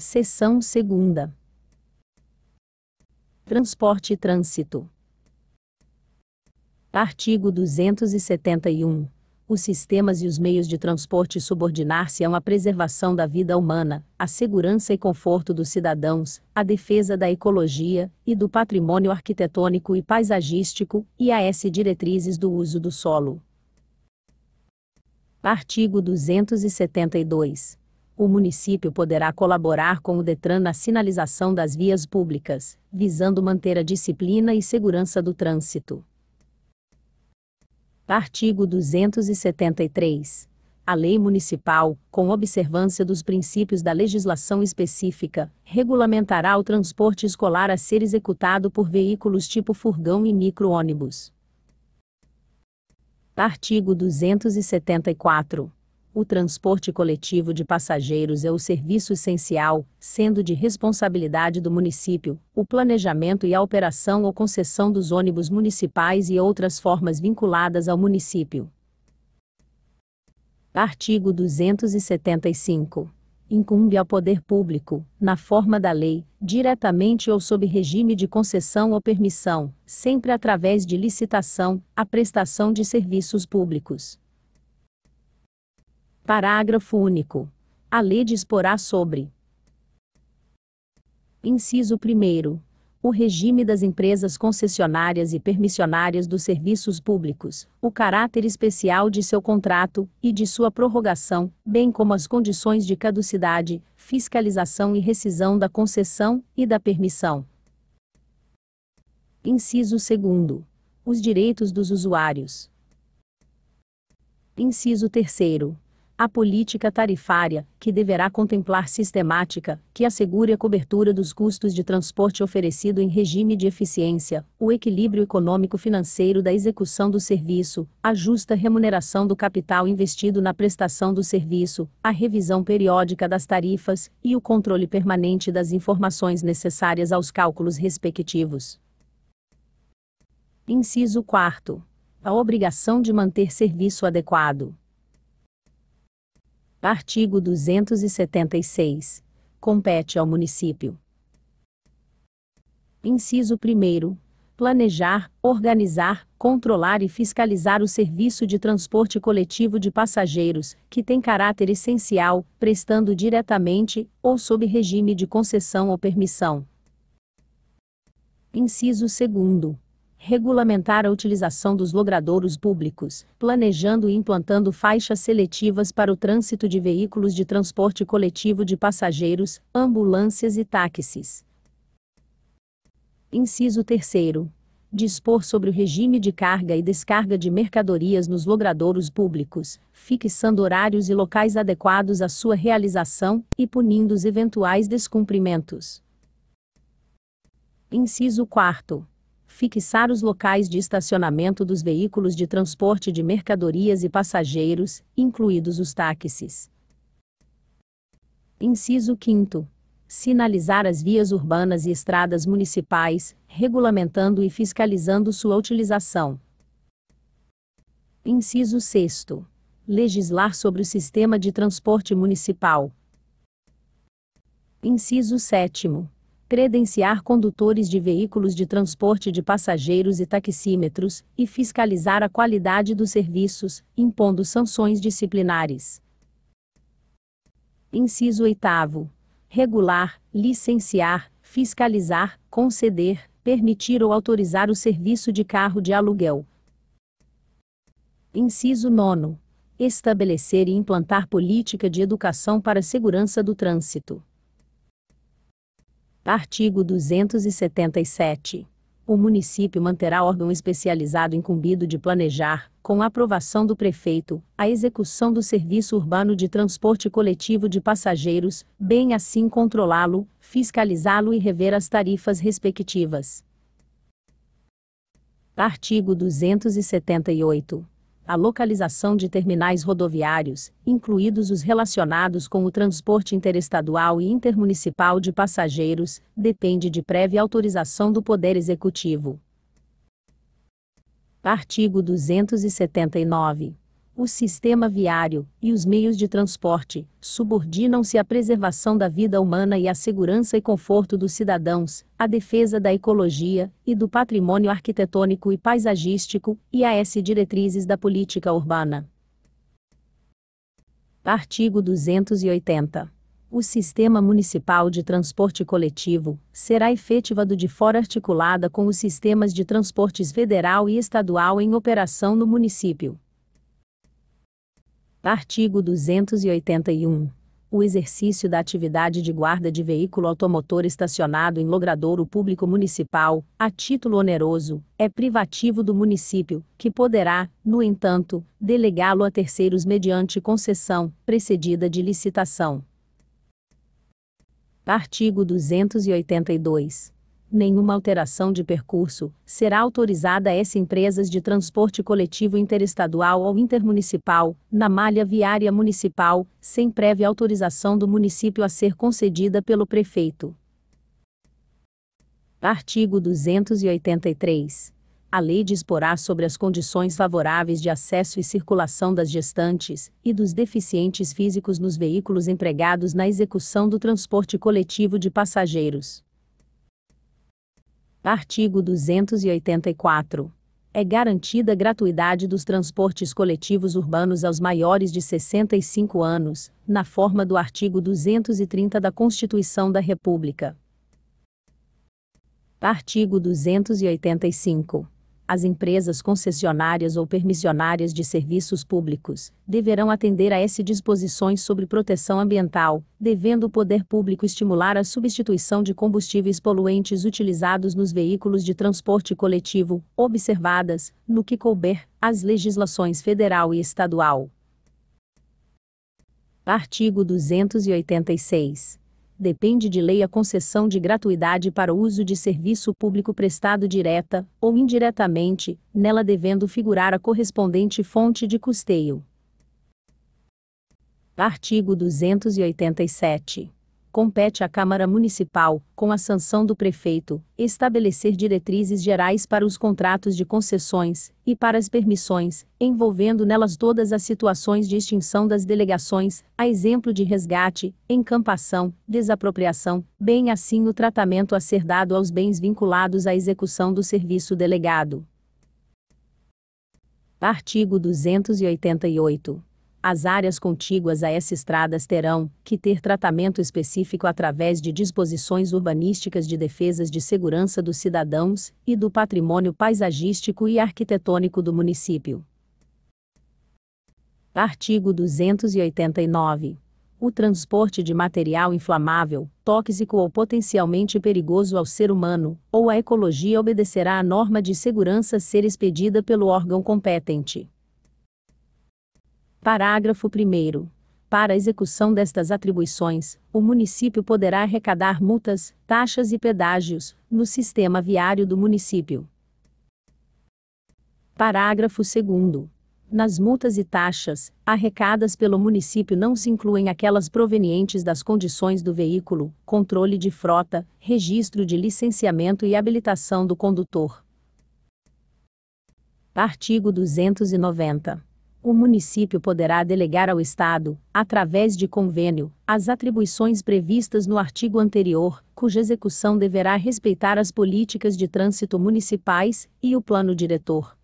Seção segunda. Transporte e trânsito. Artigo 271. Os sistemas e os meios de transporte subordinar se à preservação da vida humana, à segurança e conforto dos cidadãos, à defesa da ecologia e do patrimônio arquitetônico e paisagístico e a S diretrizes do uso do solo. Artigo 272 o município poderá colaborar com o Detran na sinalização das vias públicas, visando manter a disciplina e segurança do trânsito. Artigo 273. A lei municipal, com observância dos princípios da legislação específica, regulamentará o transporte escolar a ser executado por veículos tipo furgão e micro-ônibus. Artigo 274. O transporte coletivo de passageiros é o serviço essencial, sendo de responsabilidade do município, o planejamento e a operação ou concessão dos ônibus municipais e outras formas vinculadas ao município. Artigo 275. Incumbe ao poder público, na forma da lei, diretamente ou sob regime de concessão ou permissão, sempre através de licitação, a prestação de serviços públicos. Parágrafo único. A lei disporá sobre. Inciso 1. O regime das empresas concessionárias e permissionárias dos serviços públicos, o caráter especial de seu contrato e de sua prorrogação, bem como as condições de caducidade, fiscalização e rescisão da concessão e da permissão. Inciso 2. Os direitos dos usuários. Inciso 3 a política tarifária, que deverá contemplar sistemática, que assegure a cobertura dos custos de transporte oferecido em regime de eficiência, o equilíbrio econômico-financeiro da execução do serviço, a justa remuneração do capital investido na prestação do serviço, a revisão periódica das tarifas e o controle permanente das informações necessárias aos cálculos respectivos. Inciso 4. A obrigação de manter serviço adequado Artigo 276. Compete ao município. Inciso 1. Planejar, organizar, controlar e fiscalizar o serviço de transporte coletivo de passageiros, que tem caráter essencial, prestando diretamente ou sob regime de concessão ou permissão. Inciso 2 regulamentar a utilização dos logradouros públicos, planejando e implantando faixas seletivas para o trânsito de veículos de transporte coletivo de passageiros, ambulâncias e táxis. Inciso 3 dispor sobre o regime de carga e descarga de mercadorias nos logradouros públicos, fixando horários e locais adequados à sua realização e punindo os eventuais descumprimentos. Inciso 4 fixar os locais de estacionamento dos veículos de transporte de mercadorias e passageiros, incluídos os táxis. Inciso 5 sinalizar as vias urbanas e estradas municipais, regulamentando e fiscalizando sua utilização. Inciso 6. Legislar sobre o sistema de transporte municipal. Inciso 7 credenciar condutores de veículos de transporte de passageiros e taxímetros, e fiscalizar a qualidade dos serviços, impondo sanções disciplinares. Inciso 8. Regular, licenciar, fiscalizar, conceder, permitir ou autorizar o serviço de carro de aluguel. Inciso 9. Estabelecer e implantar política de educação para a segurança do trânsito. Artigo 277. O município manterá órgão especializado incumbido de planejar, com aprovação do prefeito, a execução do serviço urbano de transporte coletivo de passageiros, bem assim controlá-lo, fiscalizá-lo e rever as tarifas respectivas. Artigo 278 a localização de terminais rodoviários, incluídos os relacionados com o transporte interestadual e intermunicipal de passageiros, depende de prévia autorização do Poder Executivo. Artigo 279 o sistema viário e os meios de transporte subordinam-se à preservação da vida humana e à segurança e conforto dos cidadãos, à defesa da ecologia e do patrimônio arquitetônico e paisagístico e às diretrizes da política urbana. Artigo 280 o sistema municipal de transporte coletivo será efetivado de fora articulada com os sistemas de transportes federal e estadual em operação no município. Artigo 281. O exercício da atividade de guarda de veículo automotor estacionado em logradouro público municipal, a título oneroso, é privativo do município, que poderá, no entanto, delegá-lo a terceiros mediante concessão, precedida de licitação. Artigo 282 nenhuma alteração de percurso será autorizada às empresas de transporte coletivo interestadual ou intermunicipal, na malha viária municipal, sem prévia autorização do município a ser concedida pelo prefeito. Artigo 283. A lei disporá sobre as condições favoráveis de acesso e circulação das gestantes e dos deficientes físicos nos veículos empregados na execução do transporte coletivo de passageiros. Artigo 284. É garantida a gratuidade dos transportes coletivos urbanos aos maiores de 65 anos, na forma do artigo 230 da Constituição da República. Artigo 285. As empresas concessionárias ou permissionárias de serviços públicos deverão atender a S disposições sobre proteção ambiental, devendo o poder público estimular a substituição de combustíveis poluentes utilizados nos veículos de transporte coletivo, observadas, no que couber, as legislações federal e estadual. Artigo 286 depende de lei a concessão de gratuidade para o uso de serviço público prestado direta ou indiretamente, nela devendo figurar a correspondente fonte de custeio. Artigo 287 compete à Câmara Municipal, com a sanção do prefeito, estabelecer diretrizes gerais para os contratos de concessões e para as permissões, envolvendo nelas todas as situações de extinção das delegações, a exemplo de resgate, encampação, desapropriação, bem assim o tratamento a ser dado aos bens vinculados à execução do serviço delegado. Artigo 288 as áreas contíguas a essas estradas terão que ter tratamento específico através de disposições urbanísticas de defesas de segurança dos cidadãos e do patrimônio paisagístico e arquitetônico do município. Artigo 289. O transporte de material inflamável, tóxico ou potencialmente perigoso ao ser humano ou à ecologia obedecerá à norma de segurança ser expedida pelo órgão competente. Parágrafo 1. Para a execução destas atribuições, o município poderá arrecadar multas, taxas e pedágios no sistema viário do município. Parágrafo 2. Nas multas e taxas arrecadas pelo município não se incluem aquelas provenientes das condições do veículo, controle de frota, registro de licenciamento e habilitação do condutor. Artigo 290. O município poderá delegar ao Estado, através de convênio, as atribuições previstas no artigo anterior, cuja execução deverá respeitar as políticas de trânsito municipais e o plano diretor.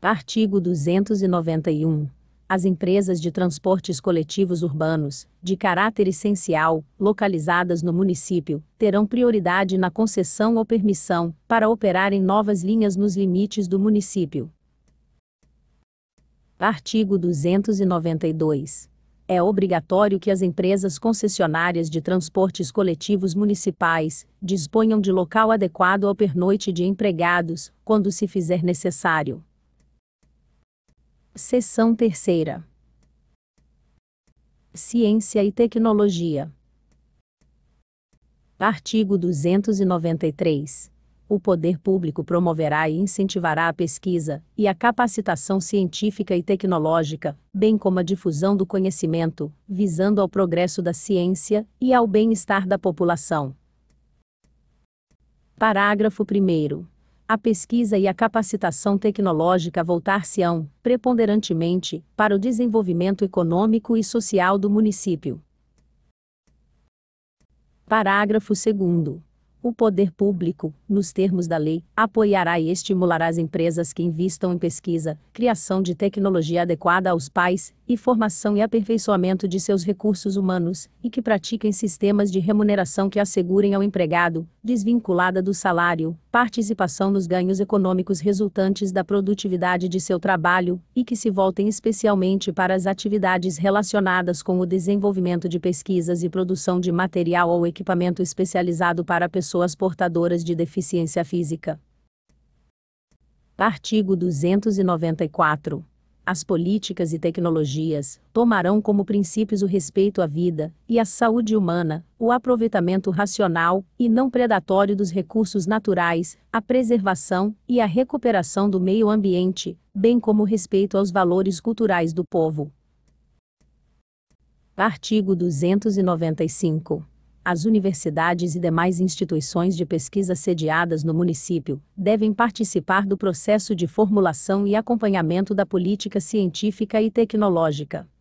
Artigo 291. As empresas de transportes coletivos urbanos, de caráter essencial, localizadas no município, terão prioridade na concessão ou permissão para operar em novas linhas nos limites do município, Artigo 292. É obrigatório que as empresas concessionárias de transportes coletivos municipais disponham de local adequado ao pernoite de empregados, quando se fizer necessário. Seção terceira. Ciência e tecnologia. Artigo 293 o poder público promoverá e incentivará a pesquisa e a capacitação científica e tecnológica, bem como a difusão do conhecimento, visando ao progresso da ciência e ao bem-estar da população. Parágrafo 1. A pesquisa e a capacitação tecnológica voltar-se-ão, preponderantemente, para o desenvolvimento econômico e social do município. Parágrafo 2. O poder público, nos termos da lei, apoiará e estimulará as empresas que investam em pesquisa, criação de tecnologia adequada aos pais, e formação e aperfeiçoamento de seus recursos humanos, e que pratiquem sistemas de remuneração que assegurem ao empregado, desvinculada do salário, participação nos ganhos econômicos resultantes da produtividade de seu trabalho, e que se voltem especialmente para as atividades relacionadas com o desenvolvimento de pesquisas e produção de material ou equipamento especializado para pessoas portadoras de deficiência física. Artigo 294. As políticas e tecnologias tomarão como princípios o respeito à vida e à saúde humana, o aproveitamento racional e não predatório dos recursos naturais, a preservação e a recuperação do meio ambiente, bem como o respeito aos valores culturais do povo. Artigo 295. As universidades e demais instituições de pesquisa sediadas no município devem participar do processo de formulação e acompanhamento da política científica e tecnológica.